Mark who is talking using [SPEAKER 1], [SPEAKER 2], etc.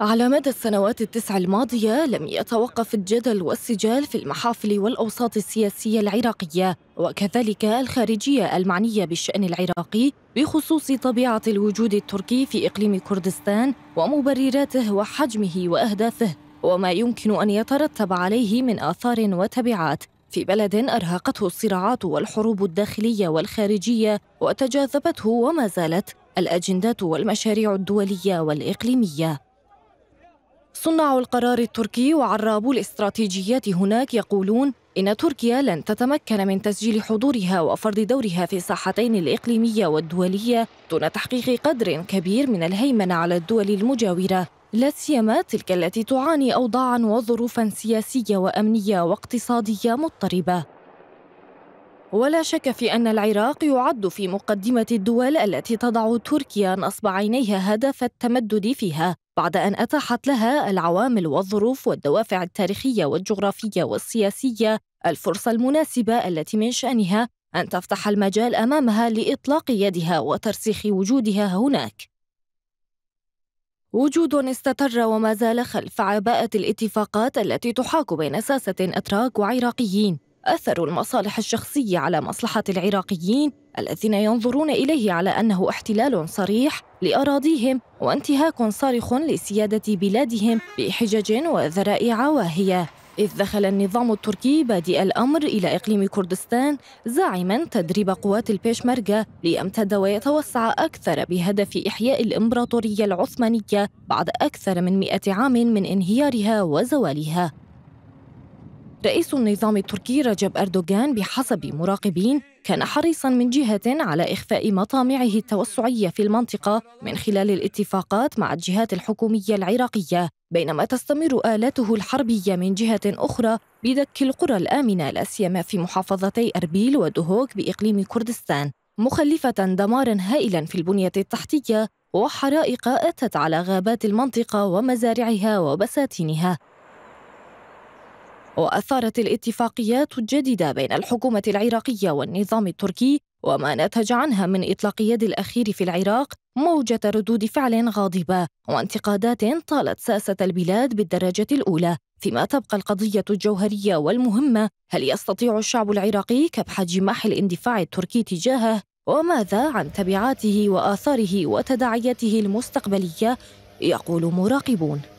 [SPEAKER 1] على مدى السنوات التسع الماضية لم يتوقف الجدل والسجال في المحافل والأوساط السياسية العراقية وكذلك الخارجية المعنية بالشأن العراقي بخصوص طبيعة الوجود التركي في إقليم كردستان ومبرراته وحجمه وأهدافه وما يمكن أن يترتب عليه من آثار وتبعات في بلد أرهقته الصراعات والحروب الداخلية والخارجية وتجاذبته وما زالت الأجندات والمشاريع الدولية والإقليمية صنع القرار التركي وعرابو الاستراتيجيات هناك يقولون إن تركيا لن تتمكن من تسجيل حضورها وفرض دورها في الساحتين الإقليمية والدولية دون تحقيق قدر كبير من الهيمنة على الدول المجاورة لا سيما تلك التي تعاني أوضاعا وظروفا سياسية وأمنية واقتصادية مضطربة ولا شك في أن العراق يعد في مقدمة الدول التي تضع تركيا نصب عينيها هدف التمدد فيها بعد أن أتاحت لها العوامل والظروف والدوافع التاريخية والجغرافية والسياسية الفرصة المناسبة التي من شأنها أن تفتح المجال أمامها لإطلاق يدها وترسيخ وجودها هناك. وجود استتر وما زال خلف عباءة الاتفاقات التي تحاك بين ساسة أتراك وعراقيين أثر المصالح الشخصية على مصلحة العراقيين الذين ينظرون إليه على أنه احتلال صريح لأراضيهم وانتهاك صارخ لسيادة بلادهم بحجج وذرائع واهية إذ دخل النظام التركي بادئ الأمر إلى إقليم كردستان زاعما تدريب قوات البيشمركة ليمتد ويتوسع أكثر بهدف إحياء الإمبراطورية العثمانية بعد أكثر من مئة عام من انهيارها وزوالها رئيس النظام التركي رجب أردوغان بحسب مراقبين كان حريصا من جهة على إخفاء مطامعه التوسعية في المنطقة من خلال الاتفاقات مع الجهات الحكومية العراقية بينما تستمر آلاته الحربية من جهة أخرى بدك القرى الآمنة لاسيما في محافظتي أربيل ودهوك بإقليم كردستان مخلفة دمارا هائلا في البنية التحتية وحرائق أتت على غابات المنطقة ومزارعها وبساتينها وأثارت الاتفاقيات الجديدة بين الحكومة العراقية والنظام التركي وما نتج عنها من إطلاق يد الأخير في العراق موجة ردود فعل غاضبة وانتقادات طالت ساسة البلاد بالدرجة الأولى فيما تبقى القضية الجوهرية والمهمة هل يستطيع الشعب العراقي كبح جماح الاندفاع التركي تجاهه وماذا عن تبعاته وآثاره وتداعياته المستقبلية يقول مراقبون